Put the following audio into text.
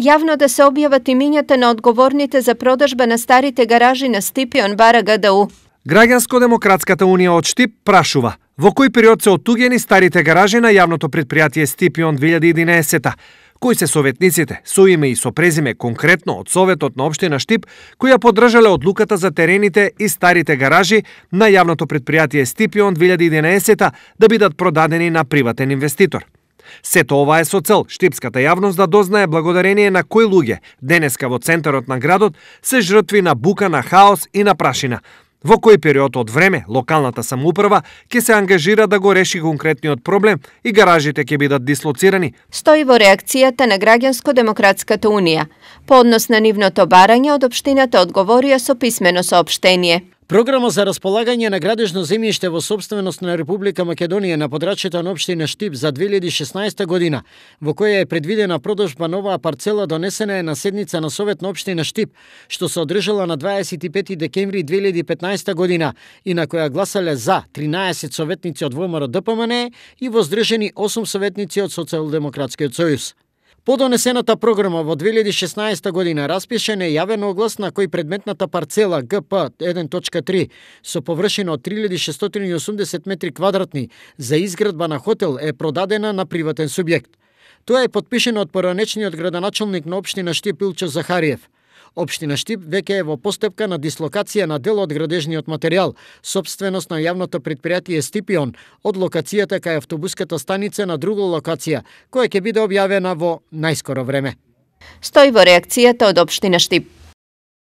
Јавно да се објават имињата на одговорните за продажба на старите гаражи на Стипион Бара ГДУ. Граѓанско-демократската унија од Штип прашува во кој период се отугени старите гаражи на јавното предпријатие Стипион 2011 кои се советниците со име и со презиме конкретно од Советот на Обштина Штип, која поддржале одлуката за терените и старите гаражи на јавното предпријатие Стипион 2011 да бидат продадени на приватен инвеститор. Сето ова е со цел штипската јавност да дознае благодарение на кои луѓе денеска во центарот на градот се жртви на бука, на хаос и на прашина, во кој период од време локалната самоуправа ќе се ангажира да го реши конкретниот проблем и гаражите ќе бидат дислоцирани. Стои во реакцијата на Граѓанско-демократската унија. По однос на нивното барање од општината одговорија со писмено сообштение. Програма за располагање на градежно земјиште во собственост на Република Македонија на подрачјето на општина Штип за 2016 година, во која е предвидена продажба на оваа парцела донесена е на седница на Совет на општина Штип, што се одржала на 25 декември 2015 година и на која гласале за 13 советници од ВМРО дпмне и воздржани 8 советници од Социјалдемократскиот сојуз. По донесената програма во 2016 година распишен е јавен оглас на кој предметната парцела ГП 1.3 со површина од 3680 метри квадратни за изградба на хотел е продадена на приватен субјект. Тоа е подпишено од поранечниот градоначалник на општина Штип Илчо Захариев – Обштина Штип веќе е во постепка на дислокација на дел од градежниот материјал, собственост на јавното предпријатие Стипион, од локацијата кај автобуската станица на друга локација, која ќе биде објавена во најскоро време. Стои во реакцијата од Обштина Штип.